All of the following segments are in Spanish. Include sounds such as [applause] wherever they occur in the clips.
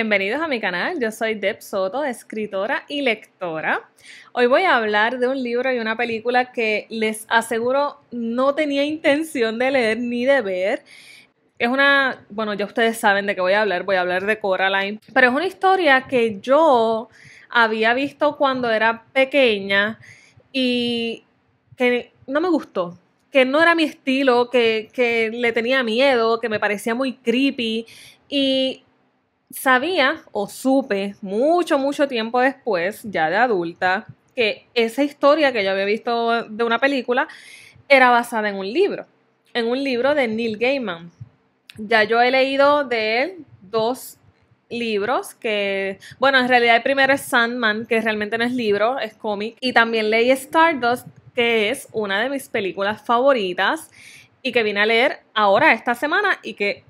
Bienvenidos a mi canal, yo soy Deb Soto, escritora y lectora. Hoy voy a hablar de un libro y una película que les aseguro no tenía intención de leer ni de ver. Es una, bueno, ya ustedes saben de qué voy a hablar, voy a hablar de Coraline, pero es una historia que yo había visto cuando era pequeña y que no me gustó, que no era mi estilo, que, que le tenía miedo, que me parecía muy creepy y sabía o supe mucho, mucho tiempo después, ya de adulta, que esa historia que yo había visto de una película era basada en un libro, en un libro de Neil Gaiman. Ya yo he leído de él dos libros que, bueno, en realidad el primero es Sandman, que realmente no es libro, es cómic, y también leí Stardust, que es una de mis películas favoritas y que vine a leer ahora esta semana y que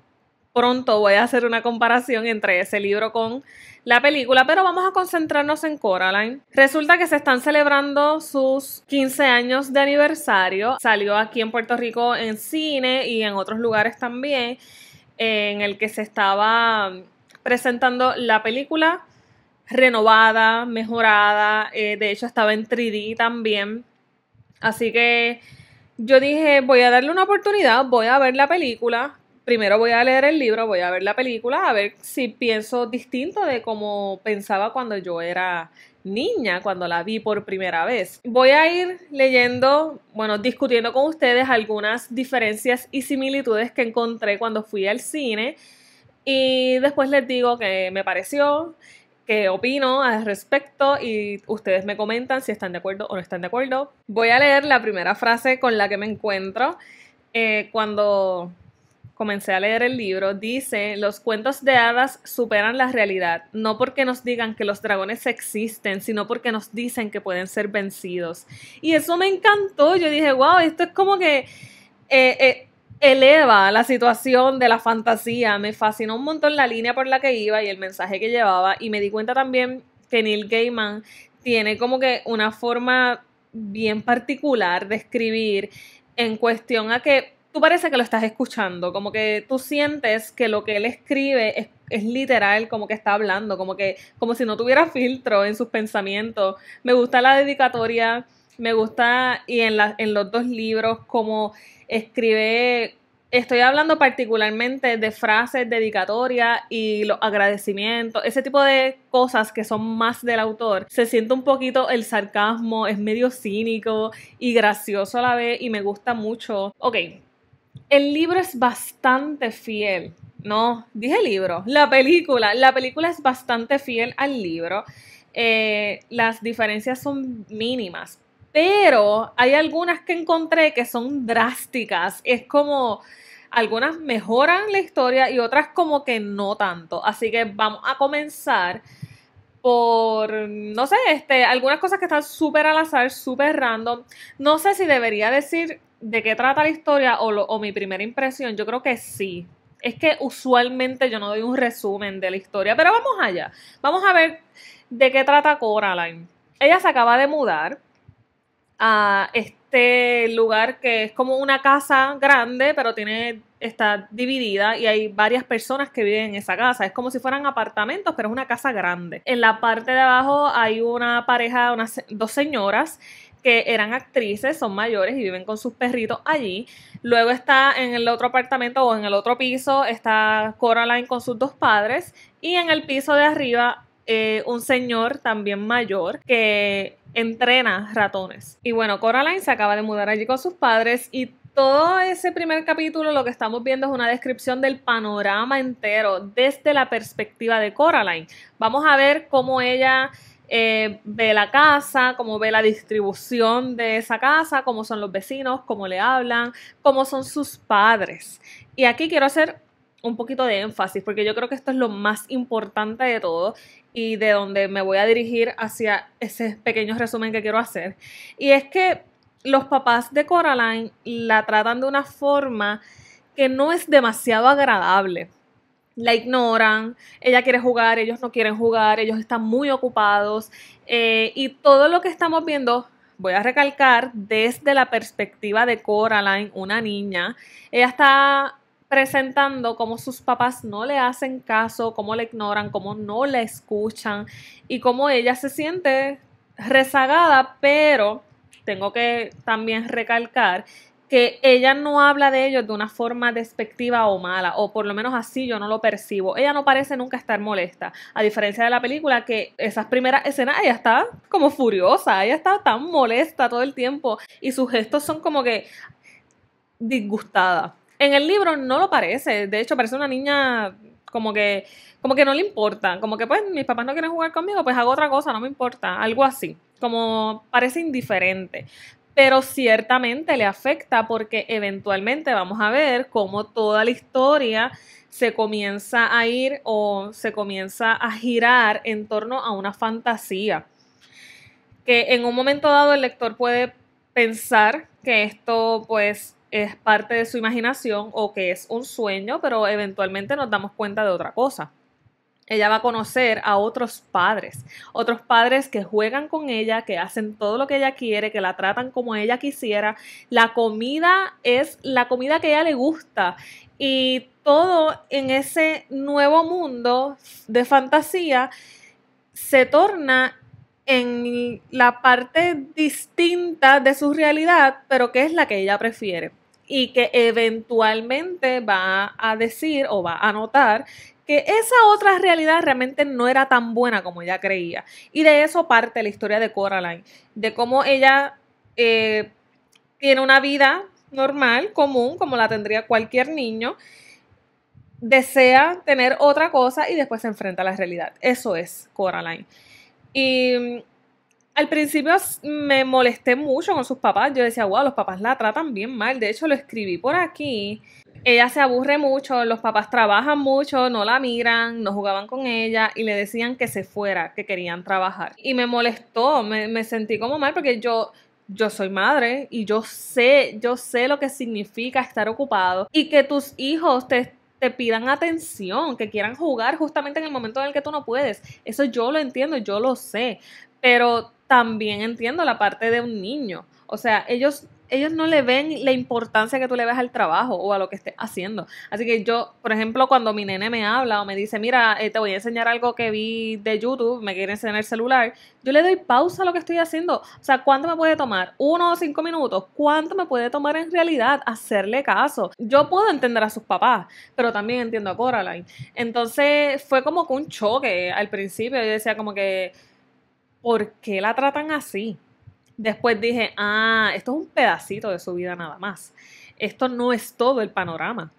pronto voy a hacer una comparación entre ese libro con la película, pero vamos a concentrarnos en Coraline. Resulta que se están celebrando sus 15 años de aniversario. Salió aquí en Puerto Rico en cine y en otros lugares también, en el que se estaba presentando la película renovada, mejorada, eh, de hecho estaba en 3D también. Así que yo dije, voy a darle una oportunidad, voy a ver la película primero voy a leer el libro, voy a ver la película, a ver si pienso distinto de cómo pensaba cuando yo era niña, cuando la vi por primera vez. Voy a ir leyendo, bueno, discutiendo con ustedes algunas diferencias y similitudes que encontré cuando fui al cine y después les digo qué me pareció, qué opino al respecto y ustedes me comentan si están de acuerdo o no están de acuerdo. Voy a leer la primera frase con la que me encuentro eh, cuando comencé a leer el libro, dice, los cuentos de hadas superan la realidad, no porque nos digan que los dragones existen, sino porque nos dicen que pueden ser vencidos. Y eso me encantó, yo dije, wow, esto es como que... Eh, eh, eleva la situación de la fantasía. Me fascinó un montón la línea por la que iba y el mensaje que llevaba. Y me di cuenta también que Neil Gaiman tiene como que una forma bien particular de escribir en cuestión a que tú parece que lo estás escuchando, como que tú sientes que lo que él escribe es, literal, como que está hablando, como que como si no tuviera filtro en sus pensamientos. Me gusta la dedicatoria, me gusta y en, en los dos libros como escribe estoy hablando particularmente de frases dedicatorias y los agradecimientos, ese tipo de cosas que son más del autor. Se siente un poquito el sarcasmo, es medio cínico y gracioso a la vez y me gusta mucho. Ok, el libro es bastante fiel. No, dije libro. La película. La película es bastante fiel al libro. Eh, las diferencias son mínimas. Pero hay algunas que encontré que son drásticas. Es como algunas mejoran la historia y otras como que no tanto. Así que vamos a comenzar por, no sé, este, algunas cosas que están súper al azar, súper random. No sé si debería decir de qué trata la historia o, mi primera impresión, yo creo que sí. Es que usualmente yo no doy un resumen de la historia, pero vamos allá. Vamos a ver de qué trata Coraline. Ella se acaba de mudar a este lugar que es como una casa grande, pero tiene está dividida y hay varias personas que viven en esa casa. Es como si fueran apartamentos, pero es una casa grande. En la parte de abajo hay una pareja, unas dos señoras que eran actrices, son mayores y viven con sus perritos allí. Luego está en el otro apartamento o en el otro piso, está Coraline con sus dos padres. Y en el piso de arriba, eh, un señor también mayor que entrena ratones. Y bueno, Coraline se acaba de mudar allí con sus padres y todo ese primer capítulo lo que estamos viendo es una descripción del panorama entero desde la perspectiva de Coraline. Vamos a ver cómo ella eh, ve la casa, cómo ve la distribución de esa casa, cómo son los vecinos, cómo le hablan, cómo son sus padres. Y aquí quiero hacer un poquito de énfasis, porque yo creo que esto es lo más importante de todo y de donde me voy a dirigir hacia ese pequeño resumen que quiero hacer. Y es que los papás de Coraline la tratan de una forma que no es demasiado agradable la ignoran, ella quiere jugar, ellos no quieren jugar, ellos están muy ocupados eh, y todo lo que estamos viendo voy a recalcar desde la perspectiva de Coraline, una niña. Ella está presentando cómo sus papás no le hacen caso, cómo la ignoran, cómo no le escuchan y cómo ella se siente rezagada, pero tengo que también recalcar que ella no habla de ellos de una forma despectiva o mala, o por lo menos así yo no lo percibo. Ella no parece nunca estar molesta, a diferencia de la película que esas primeras escenas ella está como furiosa, ella está tan molesta todo el tiempo y sus gestos son como que disgustada. En el libro no lo parece, de hecho parece una niña como que como que no le importa, como que pues mis papás no quieren jugar conmigo, pues hago otra cosa, no me importa, algo así, como parece indiferente pero ciertamente le afecta porque eventualmente vamos a ver cómo toda la historia se comienza a ir o se comienza a girar en torno a una fantasía. Que en un momento dado el lector puede pensar que esto pues es parte de su imaginación o que es un sueño, pero eventualmente nos damos cuenta de otra cosa ella va a conocer a otros padres, otros padres que juegan con ella, que hacen todo lo que ella quiere, que la tratan como ella quisiera. La comida es la comida que ella le gusta y todo en ese nuevo mundo de fantasía se torna en la parte distinta de su realidad, pero que es la que ella prefiere y que eventualmente va a decir o va a notar esa otra realidad realmente no era tan buena como ella creía. Y de eso parte la historia de Coraline, de cómo ella eh, tiene una vida normal, común, como la tendría cualquier niño, desea tener otra cosa y después se enfrenta a la realidad. Eso es Coraline. Y mm, al principio me molesté mucho con sus papás. Yo decía, wow, los papás la tratan bien mal. De hecho, lo escribí por aquí. Ella se aburre mucho, los papás trabajan mucho, no la miran, no jugaban con ella y le decían que se fuera, que querían trabajar. Y me molestó, me, sentí como mal porque yo, yo soy madre y yo sé, yo sé lo que significa estar ocupado y que tus hijos te te pidan atención, que quieran jugar justamente en el momento en el que tú no puedes. Eso yo lo entiendo, yo lo sé pero también entiendo la parte de un niño. O sea, ellos, ellos no le ven la importancia que tú le ves al trabajo o a lo que estés haciendo. Así que yo, por ejemplo, cuando mi nene me habla o me dice, mira, eh, te voy a enseñar algo que vi de YouTube, me quiere enseñar el celular, yo le doy pausa a lo que estoy haciendo. O sea, ¿cuánto me puede tomar? ¿Uno o cinco minutos? ¿Cuánto me puede tomar en realidad hacerle caso? Yo puedo entender a sus papás, pero también entiendo a Coraline. Entonces fue como que un choque al principio. Yo decía como que ¿por qué la tratan así? Después dije, ah, esto es un pedacito de su vida nada más. Esto no es todo el panorama.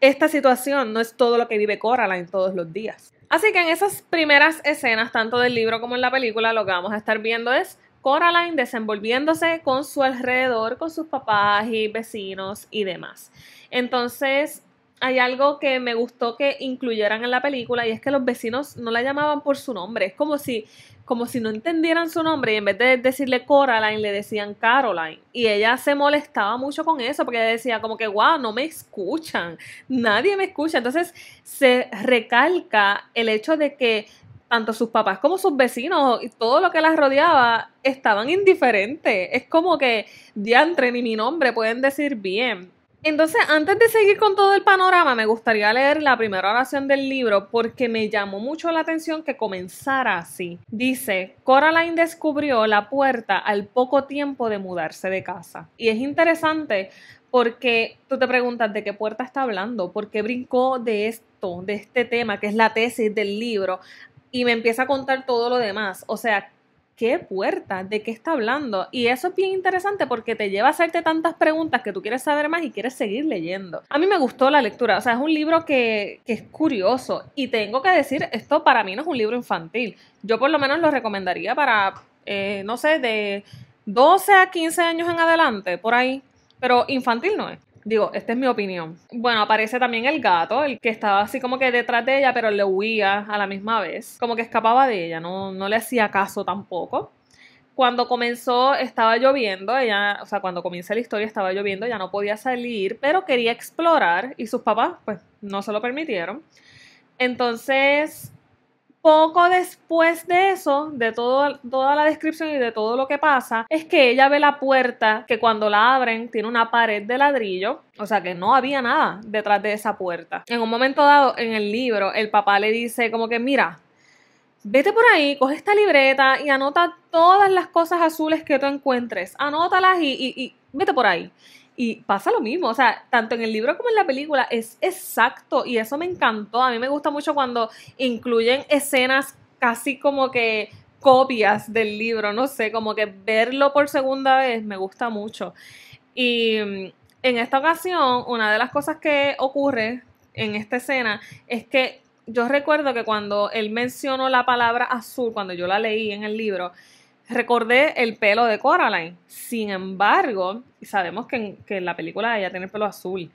Esta situación no es todo lo que vive Coraline todos los días. Así que en esas primeras escenas, tanto del libro como en la película, lo que vamos a estar viendo es Coraline desenvolviéndose con su alrededor, con sus papás y vecinos y demás. Entonces, hay algo que me gustó que incluyeran en la película y es que los vecinos no la llamaban por su nombre. Es como si, como si no entendieran su nombre y en vez de decirle Coraline le decían Caroline. Y ella se molestaba mucho con eso porque decía como que, wow, no me escuchan, nadie me escucha. Entonces se recalca el hecho de que tanto sus papás como sus vecinos y todo lo que las rodeaba estaban indiferentes. Es como que diantre ni mi nombre pueden decir bien. Entonces, antes de seguir con todo el panorama, me gustaría leer la primera oración del libro porque me llamó mucho la atención que comenzara así. Dice, Coraline descubrió la puerta al poco tiempo de mudarse de casa. Y es interesante porque tú te preguntas de qué puerta está hablando, por qué brincó de esto, de este tema, que es la tesis del libro, y me empieza a contar todo lo demás. O sea, ¿qué puerta? ¿De qué está hablando? Y eso es bien interesante porque te lleva a hacerte tantas preguntas que tú quieres saber más y quieres seguir leyendo. A mí me gustó la lectura, o sea, es un libro que, es curioso y tengo que decir, esto para mí no es un libro infantil. Yo por lo menos lo recomendaría para, eh, no sé, de 12 a 15 años en adelante, por ahí. Pero infantil no es. Digo, esta es mi opinión. Bueno, aparece también el gato, el que estaba así como que detrás de ella, pero le huía a la misma vez. Como que escapaba de ella, no, no le hacía caso tampoco. Cuando comenzó, estaba lloviendo, ella, o sea, cuando comienza la historia estaba lloviendo, ya no podía salir, pero quería explorar y sus papás, pues, no se lo permitieron. Entonces, poco después de eso, de toda la descripción y de todo lo que pasa, es que ella ve la puerta que cuando la abren tiene una pared de ladrillo, o sea que no había nada detrás de esa puerta. En un momento dado en el libro, el papá le dice como que, mira, Vete por ahí, coge esta libreta y anota todas las cosas azules que tú encuentres. Anótalas y, vete por ahí. Y pasa lo mismo, o sea, tanto en el libro como en la película es exacto y eso me encantó. A mí me gusta mucho cuando incluyen escenas casi como que copias del libro, no sé, como que verlo por segunda vez me gusta mucho. Y mm, en esta ocasión, una de las cosas que ocurre en esta escena es que yo recuerdo que cuando él mencionó la palabra azul, cuando yo la leí en el libro, recordé el pelo de Coraline. Sin embargo, y sabemos que en, la película ella tiene el pelo azul.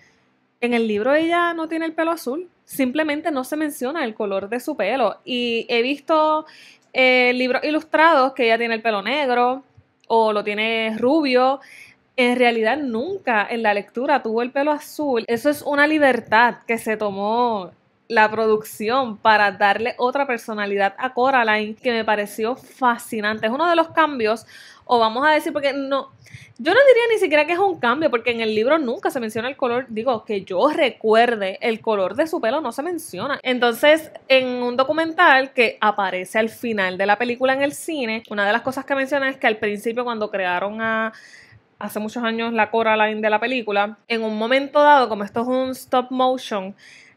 En el libro ella no tiene el pelo azul, simplemente no se menciona el color de su pelo. Y he visto eh, libros ilustrados que ella tiene el pelo negro o lo tiene rubio. En realidad nunca en la lectura tuvo el pelo azul. Eso es una libertad que se tomó la producción para darle otra personalidad a Coraline que me pareció fascinante. Es uno de los cambios, o vamos a decir, porque no, yo no diría ni siquiera que es un cambio, porque en el libro nunca se menciona el color, digo, que yo recuerde, el color de su pelo no se menciona. Entonces, en un documental que aparece al final de la película en el cine, una de las cosas que menciona es que al principio cuando crearon a hace muchos años la Coraline de la película, en un momento dado, como esto es un stop motion,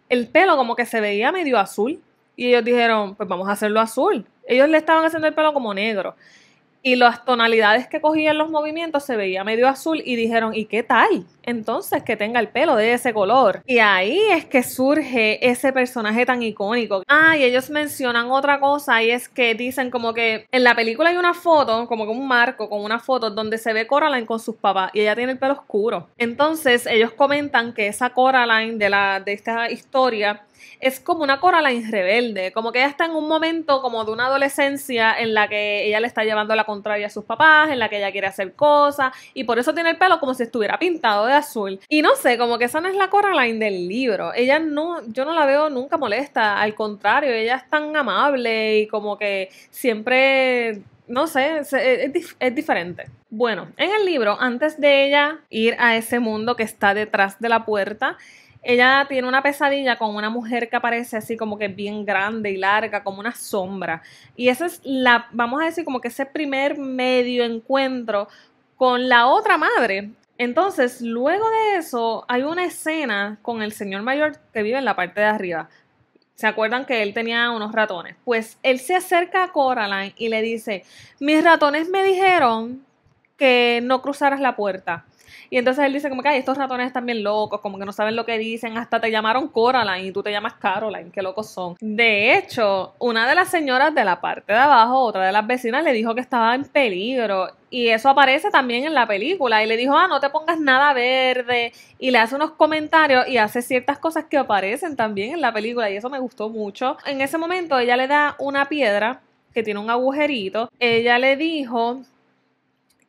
el pelo como que se veía medio azul. Y ellos dijeron, pues vamos a hacerlo azul. Ellos le estaban haciendo el pelo como negro y las tonalidades que cogían los movimientos se veía medio azul y dijeron, ¿y qué tal? Entonces que tenga el pelo de ese color. Y ahí es que surge ese personaje tan icónico. Ah, y ellos mencionan otra cosa y es que dicen como que en la película hay una foto, como que un marco con una foto donde se ve Coraline con sus papás y ella tiene el pelo oscuro. Entonces ellos comentan que esa Coraline de, la, de esta historia es como una Coraline rebelde, como que ella está en un momento como de una adolescencia en la que ella le está llevando la contraria a sus papás, en la que ella quiere hacer cosas y por eso tiene el pelo como si estuviera pintado de azul. Y no sé, como que esa no es la Coraline del libro. Ella no, yo no la veo nunca molesta, al contrario, ella es tan amable y como que siempre no sé, e, es, es, diferente. Bueno, en el libro, antes de ella ir a ese mundo que está detrás de la puerta, ella tiene una pesadilla con una mujer que aparece así como que bien grande y larga, como una sombra. Y esa es la, vamos a decir, como que ese primer medio encuentro con la otra madre. Entonces, luego de eso, hay una escena con el señor mayor que vive en la parte de arriba. ¿Se acuerdan que él tenía unos ratones? Pues él se acerca a Coraline y le dice, mis ratones me dijeron que no cruzaras la puerta. Y entonces él dice como que, Ay, estos ratones están bien locos, como que no saben lo que dicen, hasta te llamaron Coraline y tú te llamas Caroline, qué locos son. De hecho, una de las señoras de la parte de abajo, otra de las vecinas, le dijo que estaba en peligro y eso aparece también en la película. Y le dijo, ah, no te pongas nada verde. Y le hace unos comentarios y hace ciertas cosas que aparecen también en la película. Y eso me gustó mucho. En ese momento ella le da una piedra que tiene un agujerito. Ella le dijo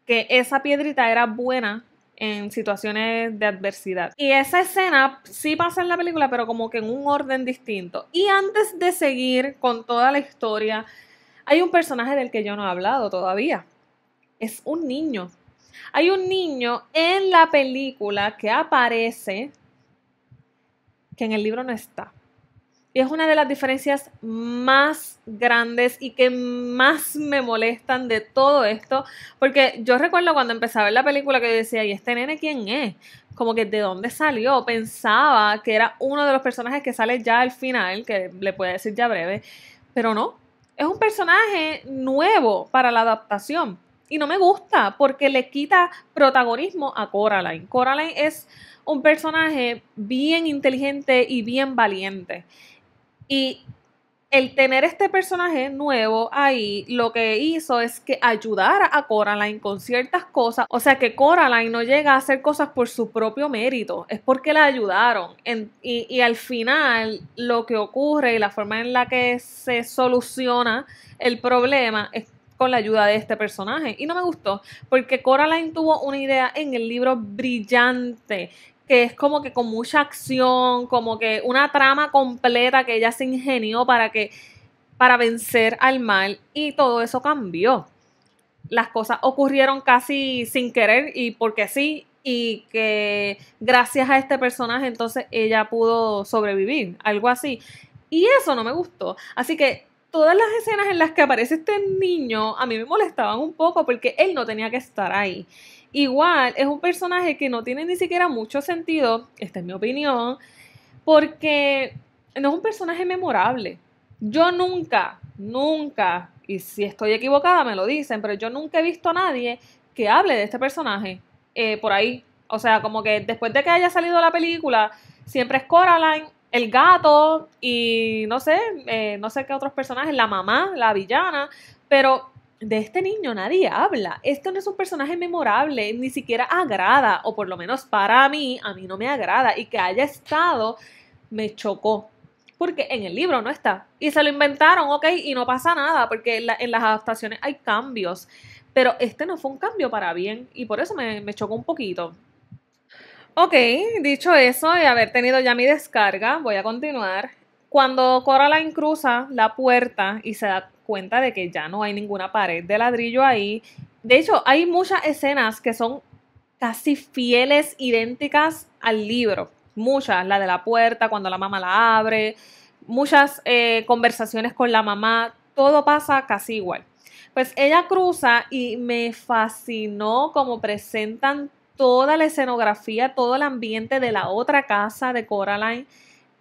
que esa piedrita era buena en situaciones de adversidad. Y esa escena sí pasa en la película, pero como que en un orden distinto. Y antes de seguir con toda la historia, hay un personaje del que yo no he hablado todavía. Es un niño. Hay un niño en la película que aparece que en el libro no está. Y es una de las diferencias más grandes y que más me molestan de todo esto, porque yo recuerdo cuando empecé a ver la película que yo decía, ¿y este nene quién es? Como que de dónde salió. Pensaba que era uno de los personajes que sale ya al final, que le puede decir ya breve, pero no. Es un personaje nuevo para la adaptación y no me gusta porque le quita protagonismo a Coraline. Coraline es un personaje bien inteligente y bien valiente. Y el tener este personaje nuevo ahí lo que hizo es que ayudara a Coraline con ciertas cosas. O sea, que Coraline no llega a hacer cosas por su propio mérito, es porque la ayudaron. y, y al final lo que ocurre y la forma en la que se soluciona el problema es con la ayuda de este personaje. Y no me gustó, porque Coraline tuvo una idea en el libro brillante que es como que con mucha acción, como que una trama completa que ella se ingenió para que para vencer al mal y todo eso cambió. Las cosas ocurrieron casi sin querer y porque sí y que gracias a este personaje entonces ella pudo sobrevivir, algo así. Y eso no me gustó. Así que todas las escenas en las que aparece este niño a mí me molestaban un poco porque él no tenía que estar ahí. Igual es un personaje que no tiene ni siquiera mucho sentido, esta es mi opinión, porque no es un personaje memorable. Yo nunca, nunca, y si estoy equivocada me lo dicen, pero yo nunca he visto a nadie que hable de este personaje eh, por ahí. O sea, como que después de que haya salido la película, siempre es Coraline el gato y no sé, eh, no sé qué otros personajes, la mamá, la villana, pero de este niño nadie habla. Este no es un personaje memorable, ni siquiera agrada, o por lo menos para mí, a mí no me agrada. Y que haya estado, me chocó. Porque en el libro no está. Y se lo inventaron, ok, y no pasa nada, porque en, las adaptaciones hay cambios. Pero este no fue un cambio para bien, y por eso me chocó un poquito. Ok, dicho eso y haber tenido ya mi descarga, voy a continuar. Cuando Coraline cruza la puerta y se da cuenta de que ya no hay ninguna pared de ladrillo ahí, de hecho hay muchas escenas que son casi fieles, idénticas al libro. Muchas, la de la puerta, cuando la mamá la abre, muchas eh, conversaciones con la mamá, todo pasa casi igual. Pues ella cruza y me fascinó como presentan toda la escenografía, todo el ambiente de la otra casa de Coraline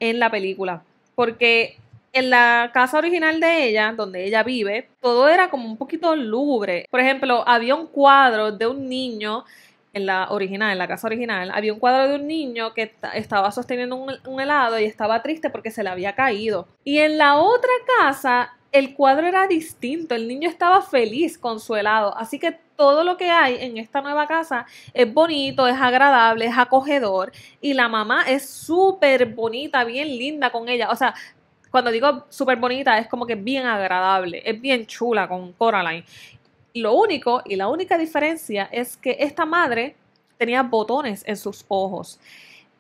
en la película. Porque en la casa original de ella, donde ella vive, todo era como un poquito lúgubre. Por ejemplo, había un cuadro de un niño en la original, en la casa original, había un cuadro de un niño que estaba sosteniendo un helado y estaba triste porque se le había caído. Y en la otra casa el cuadro era distinto, el niño estaba feliz, con su helado, así que todo lo que hay en esta nueva casa es bonito, es agradable, es acogedor y la mamá es súper bonita, bien linda con ella, o sea, cuando digo súper bonita es como que bien agradable, es bien chula con Coraline. Lo único y la única diferencia es que esta madre tenía botones en sus ojos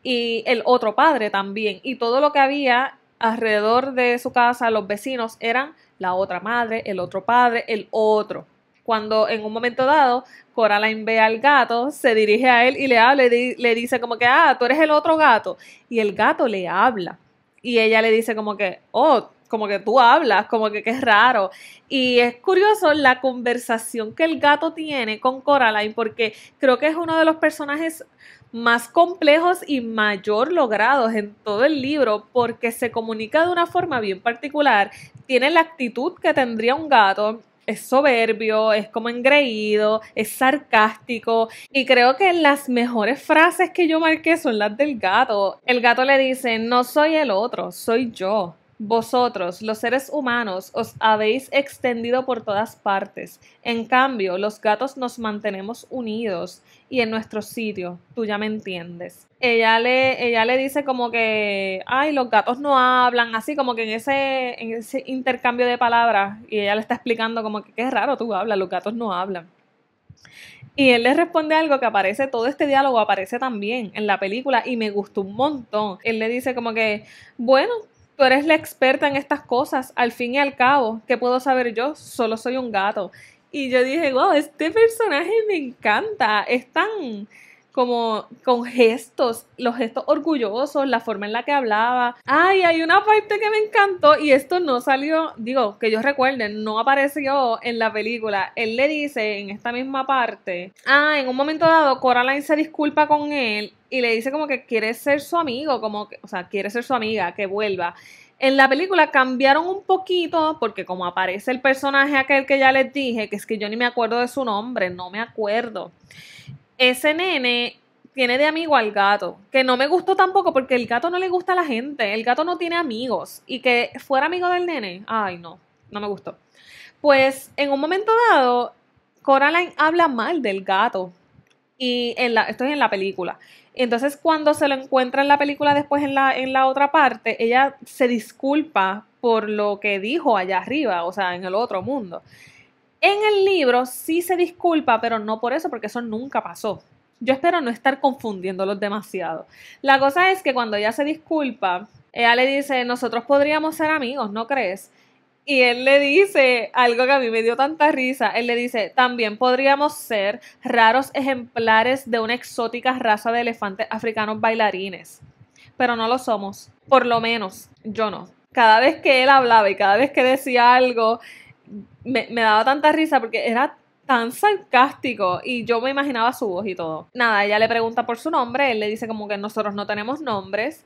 y el otro padre también. Y todo lo que había alrededor de su casa, los vecinos eran la otra madre, el otro padre, el otro. Cuando en un momento dado Coraline ve al gato, se dirige a él y le habla, le dice como que, ah, tú eres el otro gato. Y el gato le habla. Y ella le dice como que, oh, como que tú hablas, como que, qué es raro. Y es curioso la conversación que el gato tiene con Coraline, porque creo que es uno de los personajes más complejos y mayor logrados en todo el libro, porque se comunica de una forma bien particular, tiene la actitud que tendría un gato, es soberbio, es como engreído, es sarcástico y creo que las mejores frases que yo marqué son las del gato. El gato le dice, no soy el otro, soy yo. Vosotros, los seres humanos, os habéis extendido por todas partes. En cambio, los gatos nos mantenemos unidos y en nuestro sitio. Tú ya me entiendes. Ella le, ella le dice como que, ay, los gatos no hablan, así como que en ese, en ese intercambio de palabras. Y ella le está explicando como que, qué raro tú hablas, los gatos no hablan. Y él le responde algo que aparece, todo este diálogo aparece también en la película y me gustó un montón. Él le dice como que, bueno, Tú eres la experta en estas cosas, al fin y al cabo, ¿qué puedo saber yo? Solo soy un gato. Y yo dije, wow, este personaje me encanta, es tan como con gestos, los gestos orgullosos, la forma en la que hablaba. Ay, hay una parte que me encantó y esto no salió, digo, que yo recuerden no apareció en la película. Él le dice en esta misma parte, ah, en un momento dado Coraline se disculpa con él y le dice como que quiere ser su amigo, como que, o sea, quiere ser su amiga, que vuelva. En la película cambiaron un poquito porque como aparece el personaje aquel que ya les dije, que es que yo ni me acuerdo de su nombre, no me acuerdo ese nene tiene de amigo al gato, que no me gustó tampoco porque el gato no le gusta a la gente, el gato no tiene amigos y que fuera amigo del nene, ay no, no me gustó. Pues en un momento dado, Coraline habla mal del gato y en la, esto es en la película. Entonces cuando se lo encuentra en la película después en la, en la otra parte, ella se disculpa por lo que dijo allá arriba, o sea, en el otro mundo. En el libro sí se disculpa, pero no por eso, porque eso nunca pasó. Yo espero no estar confundiéndolos demasiado. La cosa es que cuando ella se disculpa, ella le dice, nosotros podríamos ser amigos, ¿no crees? Y él le dice algo que a mí me dio tanta risa. Él le dice, también podríamos ser raros ejemplares de una exótica raza de elefantes africanos bailarines. Pero no lo somos. Por lo menos, yo no. Cada vez que él hablaba y cada vez que decía algo, me, daba tanta risa porque era tan sarcástico y yo me imaginaba su voz y todo. Nada, ella le pregunta por su nombre, él le dice como que nosotros no tenemos nombres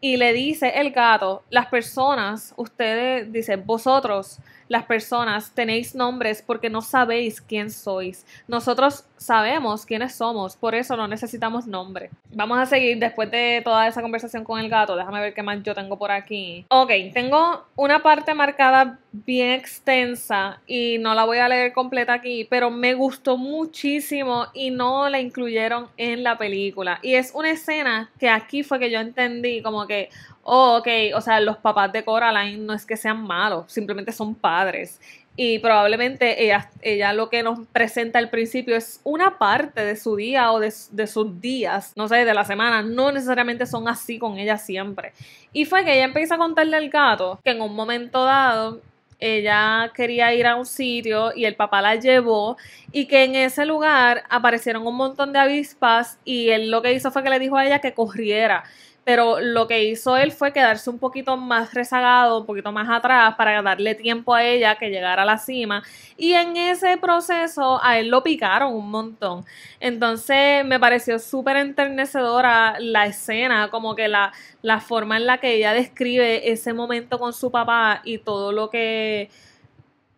y le dice el gato, las personas, ustedes, dice, vosotros las personas tenéis nombres porque no sabéis quién sois. Nosotros sabemos quiénes somos, por eso no necesitamos nombre. Vamos a seguir después de toda esa conversación con el gato. Déjame ver qué más yo tengo por aquí. Ok, tengo una parte marcada bien extensa y no la voy a leer completa aquí, pero me gustó muchísimo y no la incluyeron en la película. Y es una escena que aquí fue que yo entendí como que, oh, ok, o sea, los papás de Coraline no es que sean malos, simplemente son padres. Y probablemente ella, lo que nos presenta al principio es una parte de su día o de, de, sus días, no sé, de la semana. No necesariamente son así con ella siempre. Y fue que ella empieza a contarle al gato que en un momento dado ella quería ir a un sitio y el papá la llevó y que en ese lugar aparecieron un montón de avispas y él lo que hizo fue que le dijo a ella que corriera pero lo que hizo él fue quedarse un poquito más rezagado, un poquito más atrás para darle tiempo a ella que llegara a la cima. Y en ese proceso a él lo picaron un montón. Entonces me pareció súper enternecedora la escena, como que la, la forma en la que ella describe ese momento con su papá y todo lo que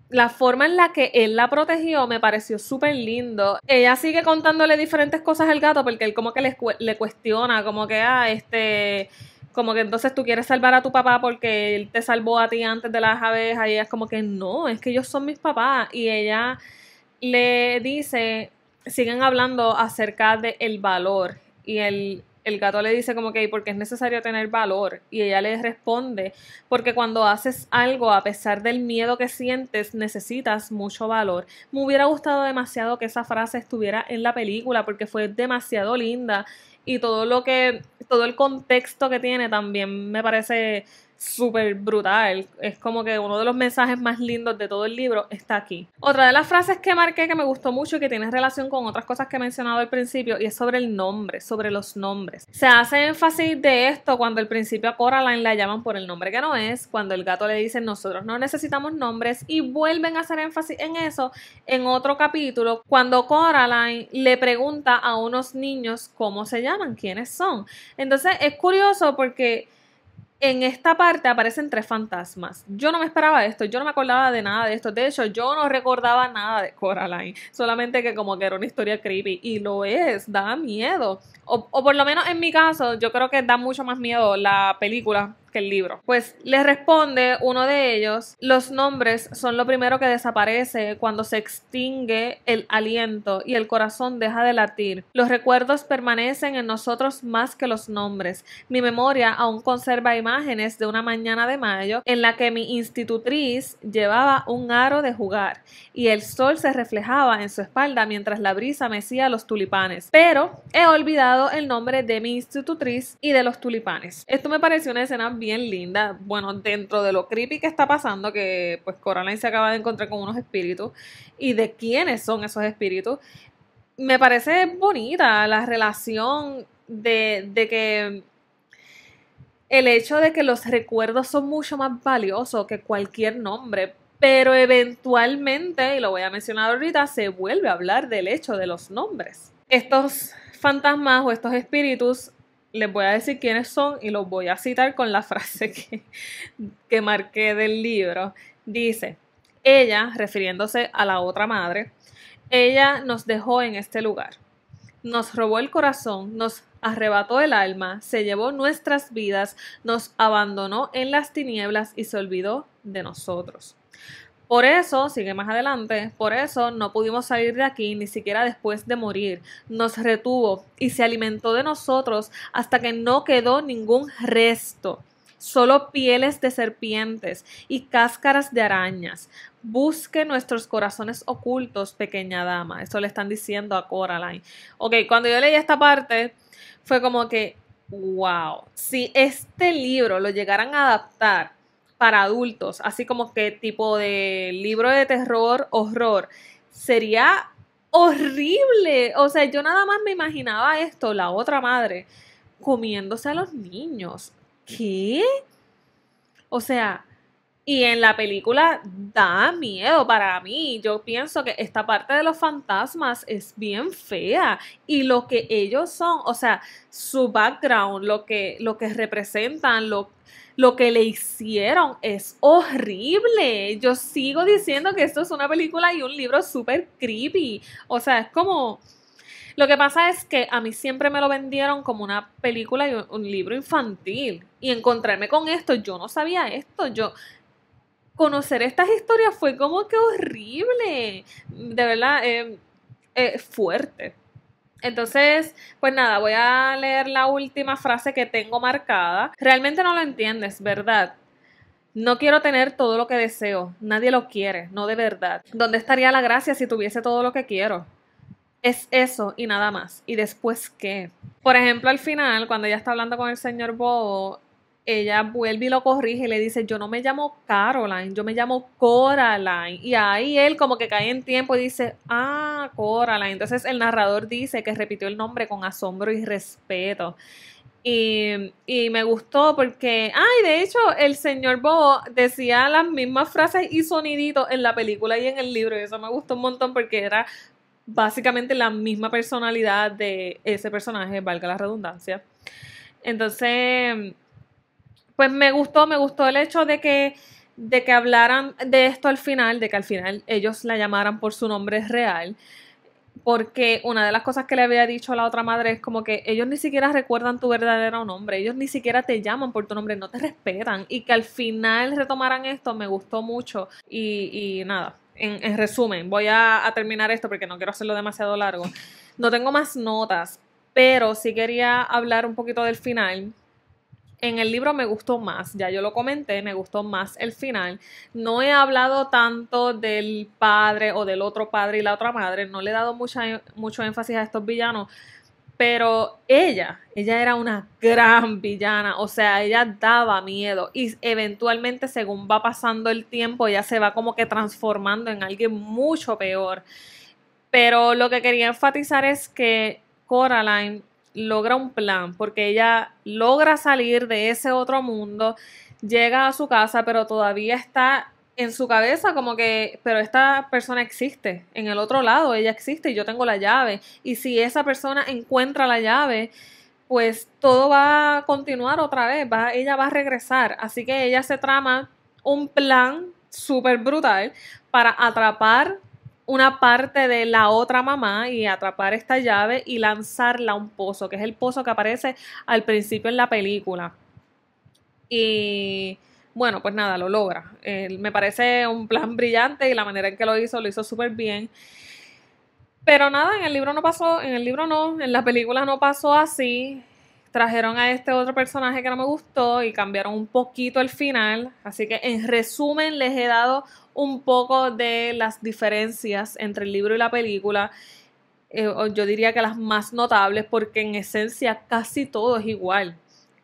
la forma en la que él la protegió me pareció súper lindo. Ella sigue contándole diferentes cosas al gato porque él como que le, cuestiona, como que, ah, este, como que entonces tú quieres salvar a tu papá porque él te salvó a ti antes de las abejas y ella es como que, no, es que ellos son mis papás. Y ella le dice, siguen hablando acerca del el valor y el el gato le dice como que, porque es necesario tener valor? Y ella le responde, porque cuando haces algo a pesar del miedo que sientes, necesitas mucho valor. Me hubiera gustado demasiado que esa frase estuviera en la película porque fue demasiado linda y todo lo que, todo el contexto que tiene también me parece súper brutal. Es como que uno de los mensajes más lindos de todo el libro está aquí. Otra de las frases que marqué que me gustó mucho y que tiene relación con otras cosas que he mencionado al principio y es sobre el nombre, sobre los nombres. Se hace énfasis de esto cuando al principio a Coraline la llaman por el nombre que no es, cuando el gato le dice nosotros no necesitamos nombres y vuelven a hacer énfasis en eso en otro capítulo cuando Coraline le pregunta a unos niños cómo se llaman, quiénes son. Entonces es curioso porque en esta parte aparecen tres fantasmas. Yo no me esperaba esto, yo no me acordaba de nada de esto. De hecho, yo no recordaba nada de Coraline. Solamente que como que era una historia creepy. Y lo es, da miedo. O, o por lo menos en mi caso, yo creo que da mucho más miedo la película el libro. Pues le responde uno de ellos, los nombres son lo primero que desaparece cuando se extingue el aliento y el corazón deja de latir. Los recuerdos permanecen en nosotros más que los nombres. Mi memoria aún conserva imágenes de una mañana de mayo en la que mi institutriz llevaba un aro de jugar y el sol se reflejaba en su espalda mientras la brisa mecía los tulipanes. Pero he olvidado el nombre de mi institutriz y de los tulipanes. Esto me pareció una escena bien bien linda. Bueno, dentro de lo creepy que está pasando, que pues Coraline se acaba de encontrar con unos espíritus y de quiénes son esos espíritus, me parece bonita la relación de, de que el hecho de que los recuerdos son mucho más valiosos que cualquier nombre, pero eventualmente, y lo voy a mencionar ahorita, se vuelve a hablar del hecho de los nombres. Estos fantasmas o estos espíritus les voy a decir quiénes son y los voy a citar con la [laughs] frase que, que marqué del libro. Dice, ella, refiriéndose a la otra madre, ella nos dejó en este lugar. Nos robó el corazón, nos arrebató el alma, se llevó nuestras vidas, nos abandonó en las tinieblas y se olvidó de nosotros. Por eso, sigue más adelante, por eso no pudimos salir de aquí ni siquiera después de morir. Nos retuvo y se alimentó de nosotros hasta que no quedó ningún resto solo pieles de serpientes y cáscaras de arañas. Busque nuestros corazones ocultos, pequeña dama. Eso le están diciendo a Coraline. Ok, cuando yo leí esta parte, fue como que, wow, si este libro lo llegaran a adaptar para adultos, así como que tipo de libro de terror, horror. Sería horrible. O sea, yo nada más me imaginaba esto, la otra madre, comiéndose a los niños. ¿Qué? O sea, y en la película da miedo para mí. Yo pienso que esta parte de los fantasmas es bien fea. Y lo que ellos son, o sea, su background, lo que, lo que representan, lo lo que le hicieron es horrible. Yo sigo diciendo que esto es una película y un libro súper creepy. O sea, es como... Lo que pasa es que a mí siempre me lo vendieron como una película y un, libro infantil. Y encontrarme con esto, yo no sabía esto. Yo, conocer estas historias fue como que horrible. De verdad, es eh, eh, fuerte. Entonces, pues nada, voy a leer la última frase que tengo marcada. Realmente no lo entiendes, ¿verdad? No quiero tener todo lo que deseo. Nadie lo quiere, no de verdad. ¿Dónde estaría la gracia si tuviese todo lo que quiero? Es eso y nada más. ¿Y después qué? Por ejemplo, al final, cuando ella está hablando con el señor Bobo, ella vuelve y lo corrige y le dice, yo no me llamo Caroline, yo me llamo Coraline. Y ahí él como que cae en tiempo y dice, ah, Coraline. Entonces el narrador dice que repitió el nombre con asombro y respeto. Y, me gustó porque, ay, de hecho, el señor Bo decía las mismas frases y soniditos en la película y en el libro. Y eso me gustó un montón porque era básicamente la misma personalidad de ese personaje, valga la redundancia. Entonces, pues me gustó, me gustó el hecho de que, de que hablaran de esto al final, de que al final ellos la llamaran por su nombre real. Porque una de las cosas que le había dicho a la otra madre es como que ellos ni siquiera recuerdan tu verdadero nombre, ellos ni siquiera te llaman por tu nombre, no te respetan. Y que al final retomaran esto me gustó mucho. Y, nada, en, resumen, voy a, a terminar esto porque no quiero hacerlo demasiado largo. No tengo más notas, pero sí quería hablar un poquito del final en el libro me gustó más, ya yo lo comenté, me gustó más el final. No he hablado tanto del padre o del otro padre y la otra madre, no le he dado mucha, mucho énfasis a estos villanos, pero ella, ella era una gran villana, o sea, ella daba miedo y eventualmente según va pasando el tiempo, ella se va como que transformando en alguien mucho peor. Pero lo que quería enfatizar es que Coraline logra un plan, porque ella logra salir de ese otro mundo, llega a su casa, pero todavía está en su cabeza como que, pero esta persona existe, en el otro lado ella existe y yo tengo la llave. Y si esa persona encuentra la llave, pues todo va a continuar otra vez, va, ella va a regresar. Así que ella se trama un plan súper brutal para atrapar una parte de la otra mamá y atrapar esta llave y lanzarla a un pozo, que es el pozo que aparece al principio en la película. Y bueno, pues nada, lo logra. Eh, me parece un plan brillante y la manera en que lo hizo, lo hizo súper bien. Pero nada, en el libro no pasó, en el libro no, en la película no pasó así trajeron a este otro personaje que no me gustó y cambiaron un poquito el final. Así que en resumen les he dado un poco de las diferencias entre el libro y la película. Eh, yo diría que las más notables porque en esencia casi todo es igual.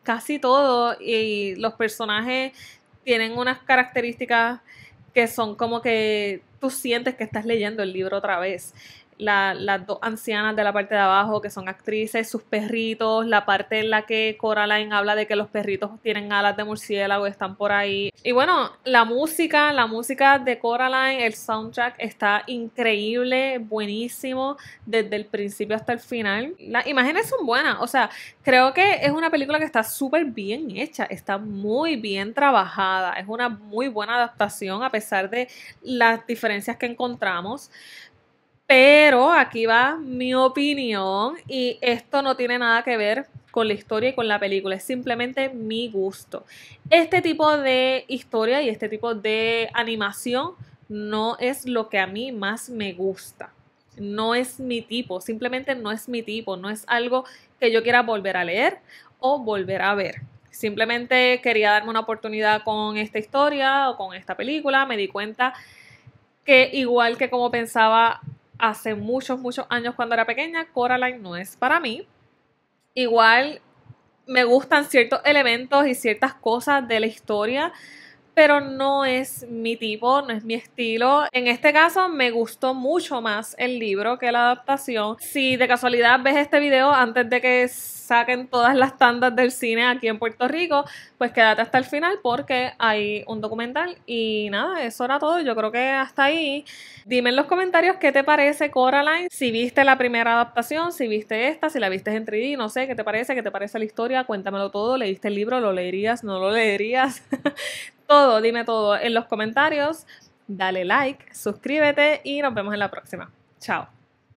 Casi todo y los personajes tienen unas características que son como que tú sientes que estás leyendo el libro otra vez las dos ancianas de la parte de abajo que son actrices, sus perritos, la parte en la que Coraline habla de que los perritos tienen alas de murciélago están por ahí. Y bueno, la música, la música de Coraline, el soundtrack está increíble, buenísimo, desde el principio hasta el final. Las imágenes son buenas, o sea, creo que es una película que está súper bien hecha, está muy bien trabajada, es una muy buena adaptación a pesar de las diferencias que encontramos. Pero aquí va mi opinión y esto no tiene nada que ver con la historia y con la película, es simplemente mi gusto. Este tipo de historia y este tipo de animación no es lo que a mí más me gusta. No es mi tipo, simplemente no es mi tipo, no es algo que yo quiera volver a leer o volver a ver. Simplemente quería darme una oportunidad con esta historia o con esta película, me di cuenta que igual que como pensaba hace muchos, muchos años cuando era pequeña, Coraline no es para mí. Igual me gustan ciertos elementos y ciertas cosas de la historia, pero no es mi tipo, no es mi estilo. En este caso me gustó mucho más el libro que la adaptación. Si de casualidad ves este video antes de que saquen todas las tandas del cine aquí en Puerto Rico, pues quédate hasta el final porque hay un documental y nada, eso era todo. Yo creo que hasta ahí. Dime en los comentarios qué te parece Coraline, si viste la primera adaptación, si viste esta, si la viste en 3D, no sé, qué te parece, qué te parece la historia, cuéntamelo todo, leíste el libro, lo leerías, no lo leerías. [laughs] todo, dime todo en los comentarios. Dale like, suscríbete y nos vemos en la próxima. Chao.